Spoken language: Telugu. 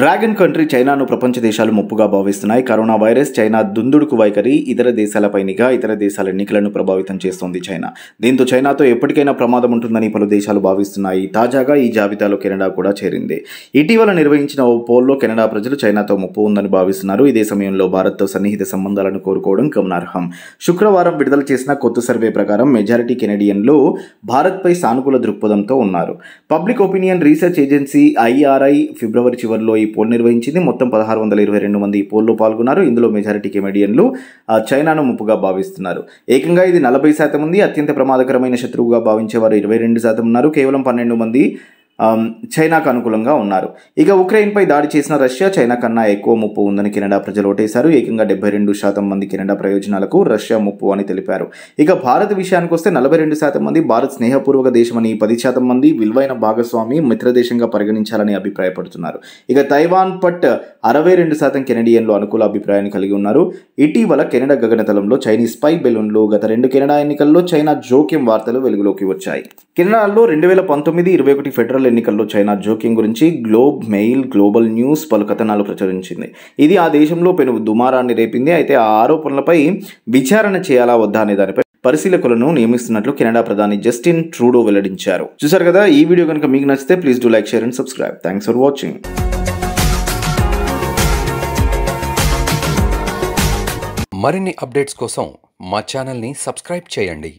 డ్రాగన్ కంట్రీ చైనాను ప్రపంచ దేశాలు ముప్పుగా భావిస్తున్నాయి కరోనా వైరస్ చైనా దుందుడుకు వైఖరి ఇతర దేశాలపై నిఘా ఇతర దేశాల ఎన్నికలను ప్రభావితం చేస్తోంది చైనా దీంతో చైనాతో ఎప్పటికైనా ప్రమాదం ఉంటుందని పలు దేశాలు భావిస్తున్నాయి తాజాగా ఈ జాబితాలో కెనడా కూడా చేరింది ఇటీవల నిర్వహించిన ఓ పోల్లో కెనడా ప్రజలు చైనాతో ముప్పు ఉందని భావిస్తున్నారు ఇదే సమయంలో భారత్తో సన్నిహిత సంబంధాలను కోరుకోవడం గమనార్హం శుక్రవారం విడుదల చేసిన కొత్త సర్వే ప్రకారం మెజారిటీ కెనడియన్లు భారత్పై సానుకూల దృక్పథంతో ఉన్నారు public opinion research agency IRI ఫిబ్రవరి చివరిలో ఈ పోల్ నిర్వహించింది మొత్తం పదహారు వందల ఇరవై రెండు మంది ఈ పోల్లో పాల్గొన్నారు ఇందులో మెజారిటీ కెమెడియన్లు చైనాను ముప్పుగా భావిస్తున్నారు ఏకంగా ఇది నలభై శాతం ఉంది అత్యంత ప్రమాదకరమైన శత్రువుగా భావించేవారు ఇరవై రెండు శాతం ఉన్నారు కేవలం పన్నెండు మంది చైనాకు అనుకూలంగా ఉన్నారు ఇక ఉక్రెయిన్పై దాడి చేసిన రష్యా చైనా కన్నా ఎక్కువ ముప్పు ఉందని కెనడా ప్రజలు ఓటేశారు ఏకంగా డెబ్బై రెండు శాతం మంది కెనడా ప్రయోజనాలకు రష్యా ముప్పు అని తెలిపారు ఇక భారత్ విషయానికి వస్తే నలభై రెండు శాతం మంది భారత్ స్నేహపూర్వక దేశమని పది శాతం మంది విలువైన భాగస్వామి మిత్రదేశంగా పరిగణించాలని అభిప్రాయపడుతున్నారు ఇక తైవాన్ పట్ అరవై రెండు శాతం కెనడియన్లు అనుకూల అభిప్రాయాన్ని కలిగి ఉన్నారు ఇటీవల కెనడా గగనతలంలో చైనీస్ స్పై బెలూన్లు గత రెండు కెనడా ఎన్నికల్లో చైనా జోక్యం వార్తలు వెలుగులోకి వచ్చాయి కెనడాలో రెండు వేల పంతొమ్మిది ఇరవై ఒకటి ఫెడరల్ ఎన్నికల్లో చైనా జోక్యం గురించి గ్లోబ్ మెయిల్ గ్లోబల్ న్యూస్ పలు కథనాలు ప్రచురించింది ఇది ఆ దేశంలో పెను దుమారాన్ని రేపింది అయితే ఆ ఆరోపణలపై విచారణ చేయాలా వద్దా అనే దానిపై పరిశీలకులను నియమిస్తున్నట్లు కెనడా ప్రధాని జస్టిన్ ట్రూడో వెల్లడించారు చూసారు కదా ఈ వీడియో కనుక మీకు నచ్చితే please do like share and subscribe thanks for watching మరిన్ని అప్డేట్స్ కోసం మా సబ్స్క్రైబ్ చేయండి